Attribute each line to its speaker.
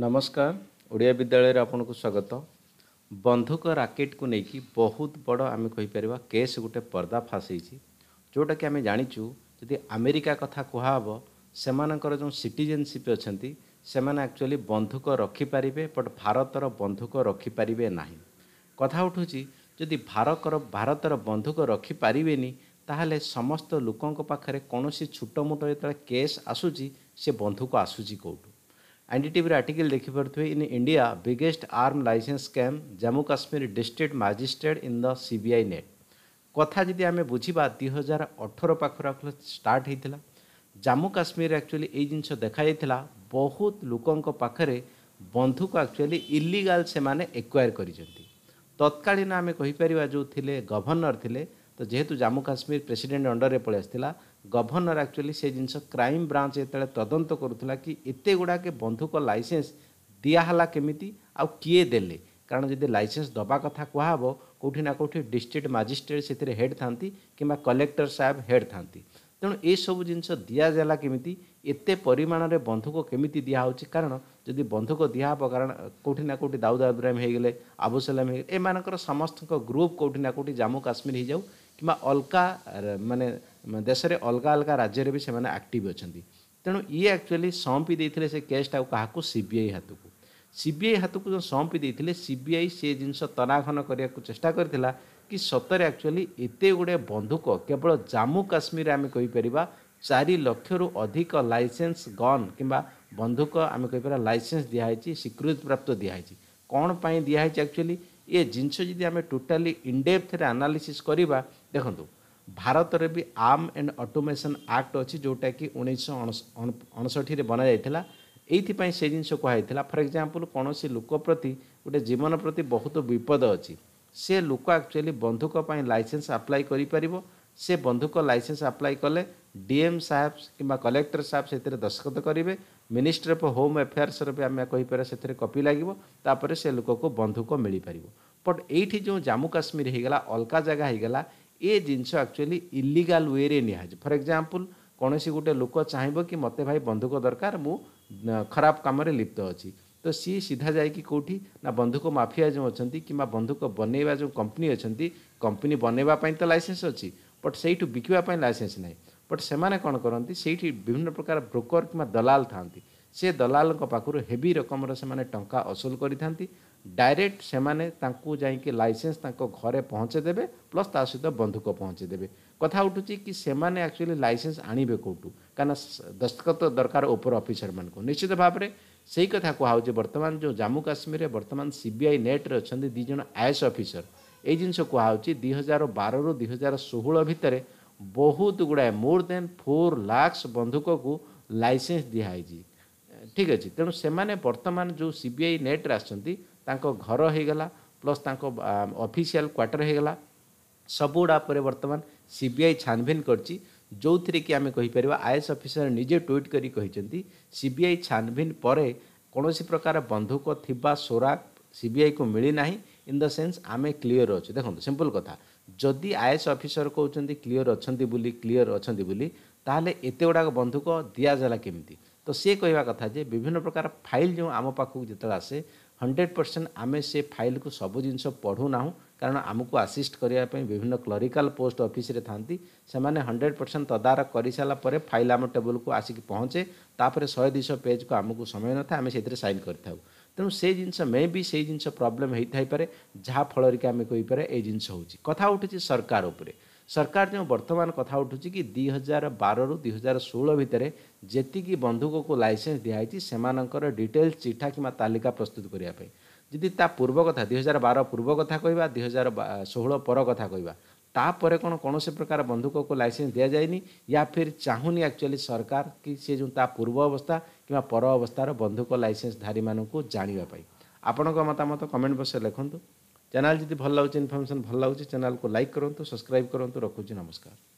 Speaker 1: ନମସ୍କାର ଓଡ଼ିଆ ବିଦ୍ୟାଳୟରେ ଆପଣଙ୍କୁ ସ୍ୱାଗତ ବନ୍ଧୁକ ରାକେଟକୁ ନେଇକି ବହୁତ ବଡ଼ ଆମେ କହିପାରିବା କେସ୍ ଗୋଟେ ପର୍ଦ୍ଦାଫାସ୍ ହେଇଛି ଯେଉଁଟାକି ଆମେ ଜାଣିଛୁ ଯଦି ଆମେରିକା କଥା କୁହାହେବ ସେମାନଙ୍କର ଯେଉଁ ସିଟିଜେନ୍ସିପ୍ ଅଛନ୍ତି ସେମାନେ ଆକ୍ଚୁଆଲି ବନ୍ଧୁକ ରଖିପାରିବେ ବଟ୍ ଭାରତର ବନ୍ଧୁକ ରଖିପାରିବେ ନାହିଁ କଥା ଉଠୁଛି ଯଦି ଭାରତର ଭାରତର ବନ୍ଧୁକ ରଖିପାରିବେନି ତାହେଲେ ସମସ୍ତ ଲୋକଙ୍କ ପାଖରେ କୌଣସି ଛୋଟମୋଟ ଯେତେବେଳେ କେସ୍ ଆସୁଛି ସେ ବନ୍ଧୁକ ଆସୁଛି କେଉଁଠୁ ଏନ୍ଡିଟିଭିର ଆର୍ଟିକଲ୍ ଦେଖିପାରୁଥିବେ in India biggest arm licence scam Jammu Kashmir district magistrate in the CBI net କଥା ଯଦି ଆମେ ବୁଝିବା ଦୁଇ ହଜାର ଅଠର ପାଖାପାଖି ଷ୍ଟାର୍ଟ ହେଇଥିଲା ଜାମ୍ମୁ କାଶ୍ମୀରରେ ଆକ୍ଚୁଆଲି ଏଇ ଜିନିଷ ଦେଖାଯାଇଥିଲା ବହୁତ ଲୋକଙ୍କ ପାଖରେ ବନ୍ଧୁକୁ ଆକ୍ଚୁଆଲି ଇଲିଗାଲ୍ ସେମାନେ ଏକ୍ୱାୟାର କରିଛନ୍ତି ତତ୍କାଳୀନ ଆମେ କହିପାରିବା ଯେଉଁ ଥିଲେ ଗଭର୍ଣ୍ଣର ଥିଲେ ତ ଯେହେତୁ ଜାମ୍ମୁ କାଶ୍ମୀର ପ୍ରେସିଡେଣ୍ଟ ଅଣ୍ଡରରେ ପଳେଇ ଆସିଥିଲା ଗଭର୍ଣ୍ଣର ଆକ୍ଚୁଆଲି ସେ ଜିନିଷ କ୍ରାଇମ୍ ବ୍ରାଞ୍ଚ ଯେତେବେଳେ ତଦନ୍ତ କରୁଥିଲା କି ଏତେ ଗୁଡ଼ାକେ ବନ୍ଧୁକ ଲାଇସେନ୍ସ ଦିଆହେଲା କେମିତି ଆଉ କିଏ ଦେଲେ କାରଣ ଯଦି ଲାଇସେନ୍ସ ଦେବା କଥା କୁହାହେବ କେଉଁଠି ନା କେଉଁଠି ଡିଷ୍ଟ୍ରିକ୍ଟ ମାଜିଷ୍ଟ୍ରେଟ୍ ସେଥିରେ ହେଡ଼୍ ଥାନ୍ତି କିମ୍ବା କଲେକ୍ଟର ସାହେବ ହେଡ଼୍ ଥାନ୍ତି ତେଣୁ ଏସବୁ ଜିନିଷ ଦିଆଗଲା କେମିତି ଏତେ ପରିମାଣରେ ବନ୍ଧୁକ କେମିତି ଦିଆହେଉଛି କାରଣ ଯଦି ବନ୍ଧୁକ ଦିଆହେବ କାରଣ କେଉଁଠି ନା କେଉଁଠି ଦାଉଦ ଇବ୍ରାହିମ୍ ହେଇଗଲେ ଆବୁସଲାମ ହେଇଗଲେ ଏମାନଙ୍କର ସମସ୍ତଙ୍କ ଗ୍ରୁପ୍ କେଉଁଠି ନା କେଉଁଠି ଜାମ୍ମୁ କାଶ୍ମୀର ହେଇଯାଉ କିମ୍ବା ଅଲଗା ମାନେ ଦେଶରେ ଅଲଗା ଅଲଗା ରାଜ୍ୟରେ ବି ସେମାନେ ଆକ୍ଟିଭ୍ ଅଛନ୍ତି ତେଣୁ ଇଏ ଆକ୍ଚୁଆଲି ସଁପି ଦେଇଥିଲେ ସେ କେସ୍ଟାକୁ କାହାକୁ ସିବିଆଇ ହାତକୁ ସିବିଆଇ ହାତକୁ ଯେଉଁ ସଁପି ଦେଇଥିଲେ ସିବିଆଇ ସେ ଜିନିଷ ତନାଘନ କରିବାକୁ ଚେଷ୍ଟା କରିଥିଲା କି ସତରେ ଆକ୍ଚୁଆଲି ଏତେ ଗୁଡ଼ିଏ ବନ୍ଧୁକ କେବଳ ଜାମ୍ମୁ କାଶ୍ମୀରରେ ଆମେ କହିପାରିବା ଚାରି ଲକ୍ଷରୁ ଅଧିକ ଲାଇସେନ୍ସ ଗନ୍ କିମ୍ବା ବନ୍ଧୁକ ଆମେ କହିପାରିବା ଲାଇସେନ୍ସ ଦିଆହେଇଛି ସ୍ୱୀକୃତି ପ୍ରାପ୍ତ ଦିଆହେଇଛି କ'ଣ ପାଇଁ ଦିଆହେଇଛି ଆକ୍ଚୁଆଲି ଏ ଜିନିଷ ଯଦି ଆମେ ଟୋଟାଲି ଇନଡେପ୍ଥରେ ଆନାଲିସିସ୍ କରିବା ଦେଖନ୍ତୁ ଭାରତରେ ବି ଆର୍ମ ଆଣ୍ଡ ଅଟୋମେସନ୍ ଆକ୍ଟ ଅଛି ଯେଉଁଟାକି ଉଣେଇଶହ ଅଣଷଠିରେ ବନାଯାଇଥିଲା ଏଇଥିପାଇଁ ସେ ଜିନିଷ କୁହାଯାଇଥିଲା ଫର୍ ଏକ୍ଜାମ୍ପଲ୍ କୌଣସି ଲୋକ ପ୍ରତି ଗୋଟେ ଜୀବନ ପ୍ରତି ବହୁତ ବିପଦ ଅଛି ସେ ଲୋକ ଆକ୍ଚୁଆଲି ବନ୍ଧୁକ ପାଇଁ ଲାଇସେନ୍ସ ଆପ୍ଲାଏ କରିପାରିବ ସେ ବନ୍ଧୁକ ଲାଇସେନ୍ସ ଆପ୍ଲାଏ କଲେ डीएम साहब कि कलेक्टर साहब से दस्खत करेंगे मिनिस्ट्री अफ होम एफेयर्स रेपर से कपि लगे तापर से लोक को बंधुक मिल पार बट ये जो जम्मू काश्मीर होगा अलका जगह हो होगा ए जिनस एक्चुअली इलिगल वे रे फर एक्जामपल कौन गोटे लोक चाहिए कि मत भाई बंधुक दरकार मु खराब कम लिप्त अच्छी तो सी सीधा जाए कौटी ना बंधुक मफिया जो अच्छा कि बंधुक बनवा जो कंपनी अच्छा कंपनी बनवाई तो लाइसेंस अच्छी बट से बिकवाप लाइसेंस ना ବଟ୍ ସେମାନେ କ'ଣ କରନ୍ତି ସେଇଠି ବିଭିନ୍ନ ପ୍ରକାର ବ୍ରୋକର୍ କିମ୍ବା ଦଲାଲ ଥାଆନ୍ତି ସେ ଦଲାଲଙ୍କ ପାଖରୁ ହେଭି ରକମର ସେମାନେ ଟଙ୍କା ଅସୁଲ କରିଥାନ୍ତି ଡାଇରେକ୍ଟ ସେମାନେ ତାଙ୍କୁ ଯାଇକି ଲାଇସେନ୍ସ ତାଙ୍କ ଘରେ ପହଞ୍ଚେଇ ଦେବେ ପ୍ଲସ୍ ତା ସହିତ ବନ୍ଧୁକ ପହଞ୍ଚେଇ ଦେବେ କଥା ଉଠୁଛି କି ସେମାନେ ଆକ୍ଚୁଆଲି ଲାଇସେନ୍ସ ଆଣିବେ କେଉଁଠୁ କାରଣ ଦସ୍ତଖତ ଦରକାର ଉପର ଅଫିସରମାନଙ୍କୁ ନିଶ୍ଚିତ ଭାବରେ ସେଇ କଥା କୁହାହେଉଛି ବର୍ତ୍ତମାନ ଯେଉଁ ଜାମ୍ମୁ କାଶ୍ମୀରରେ ବର୍ତ୍ତମାନ ସି ବି ଆଇ ନେଟ୍ରେ ଅଛନ୍ତି ଦୁଇ ଜଣ ଆଇ ଏସ୍ ଅଫିସର ଏଇ ଜିନିଷ କୁହାହେଉଛି ଦୁଇ ହଜାର ବାରରୁ ଦୁଇ ହଜାର ଷୋହଳ ଭିତରେ ବହୁତ ଗୁଡ଼ାଏ ମୋର୍ ଦେନ୍ ଫୋର୍ ଲାକ୍ସ ବନ୍ଧୁକକୁ ଲାଇସେନ୍ସ ଦିଆହେଇଛି ଠିକ୍ ଅଛି ତେଣୁ ସେମାନେ ବର୍ତ୍ତମାନ ଯେଉଁ ସି ବି ଆଇ ନେଟ୍ରେ ଆସିଛନ୍ତି ତାଙ୍କ ଘର ହେଇଗଲା ପ୍ଲସ୍ ତାଙ୍କ ଅଫିସିଆଲ୍ କ୍ୱାର୍ଟର ହେଇଗଲା ସବୁଗୁଡ଼ା ପରେ ବର୍ତ୍ତମାନ ସି ବି ଆଇ ଛାନଭିନ କରିଛି ଯେଉଁଥିରେ କି ଆମେ କହିପାରିବା ଆଇ ଏସ୍ ଅଫିସର ନିଜେ ଟ୍ୱିଟ୍ କରି କହିଛନ୍ତି ସି ବି ଆଇ ଛାନଭିନ ପରେ କୌଣସି ପ୍ରକାର ବନ୍ଧୁକ ଥିବା ସୋରା ସିବିଆଇକୁ ମିଳିନାହିଁ ଇନ୍ ଦ ସେନ୍ସ ଆମେ କ୍ଲିଅର୍ ଅଛୁ ଦେଖନ୍ତୁ ସିମ୍ପଲ୍ କଥା ଯଦି ଆଇ ଏସ୍ ଅଫିସର କହୁଛନ୍ତି କ୍ଲିଅର୍ ଅଛନ୍ତି ବୋଲି କ୍ଲିଅର୍ ଅଛନ୍ତି ବୋଲି ତାହେଲେ ଏତେ ଗୁଡ଼ାକ ବନ୍ଧୁକ ଦିଆଗଲା କେମିତି ତ ସେ କହିବା କଥା ଯେ ବିଭିନ୍ନ ପ୍ରକାର ଫାଇଲ୍ ଯେଉଁ ଆମ ପାଖକୁ ଯେତେବେଳେ ଆସେ ହଣ୍ଡ୍ରେଡ଼ ପରସେଣ୍ଟ ଆମେ ସେ ଫାଇଲ୍କୁ ସବୁ ଜିନିଷ ପଢ଼ୁନାହୁଁ କାରଣ ଆମକୁ ଆସିଷ୍ଟ କରିବା ପାଇଁ ବିଭିନ୍ନ କ୍ଲରିକାଲ ପୋଷ୍ଟ ଅଫିସରେ ଥାନ୍ତି ସେମାନେ ହଣ୍ଡ୍ରେଡ଼ ପରସେଣ୍ଟ ତଦାରଖ କରିସାରିଲା ପରେ ଫାଇଲ୍ ଆମ ଟେବୁଲକୁ ଆସିକି ପହଞ୍ଚେ ତାପରେ ଶହେ ଦୁଇଶହ ପେଜ୍କୁ ଆମକୁ ସମୟ ନଥାଏ ଆମେ ସେଥିରେ ସାଇନ୍ କରିଥାଉ ᱛᱮᱱᱥᱮᱡᱤᱱᱥᱟ મેબી ᱥᱮᱡᱤᱱᱥᱟ ᱯᱨᱚᱵᱞᱚᱢ ᱦᱮᱛᱟᱭ ᱯᱟᱨᱮ ᱡᱟᱦᱟ ᱯᱷᱚᱞᱚᱨᱤ ᱠᱟᱢᱤ ᱠᱚᱭ ᱯᱟᱨᱮ ᱮᱡᱮᱱᱥ ᱦᱩᱡᱩᱜᱤ ᱠᱟᱛᱷᱟ ᱩᱴᱷᱤ ᱪᱤ ᱥᱚᱨᱠᱟᱨ ᱩᱯᱨᱮ ᱥᱚᱨᱠᱟᱨ ᱡᱮ ᱵᱟᱨᱛᱷᱢᱟᱱ ᱠᱟᱛᱷᱟ ᱩᱴᱷᱩ ᱪᱤ ᱠᱤ 2012 ᱨᱮ 2016 ᱵᱤᱛᱨᱮ ᱡᱮᱛᱤ ᱠᱤ ᱵᱟᱱᱫᱷᱩᱠᱚ ᱠᱚ ᱞᱟᱭᱥᱮᱱᱥ ᱫᱮᱭᱟ ᱛᱤ ᱥᱮᱢᱟᱱᱚᱝᱠᱨ ᱰᱤᱴᱮᱞᱥ ᱪᱤᱴᱷᱟ ᱠᱤ ᱢᱟ ᱛᱟᱞᱤᱠᱟ ᱯᱨᱚᱥᱛᱩᱛ ᱠᱚᱨᱭᱟ ᱯᱮ ᱡᱩᱫᱤ କିମ୍ବା ପର ଅବସ୍ଥାର ବନ୍ଧୁକ ଲାଇସେନ୍ସଧାରୀମାନଙ୍କୁ ଜାଣିବା ପାଇଁ ଆପଣଙ୍କ ମତାମତ କମେଣ୍ଟ ବକ୍ସରେ ଲେଖନ୍ତୁ ଚ୍ୟାନେଲ୍ ଯଦି ଭଲ ଲାଗୁଛି ଇନଫର୍ମେସନ୍ ଭଲ ଲାଗୁଛି ଚ୍ୟାନେଲ୍କୁ ଲାଇକ୍ କରନ୍ତୁ ସବସ୍କ୍ରାଇବ୍ କରନ୍ତୁ ରଖୁଛି ନମସ୍କାର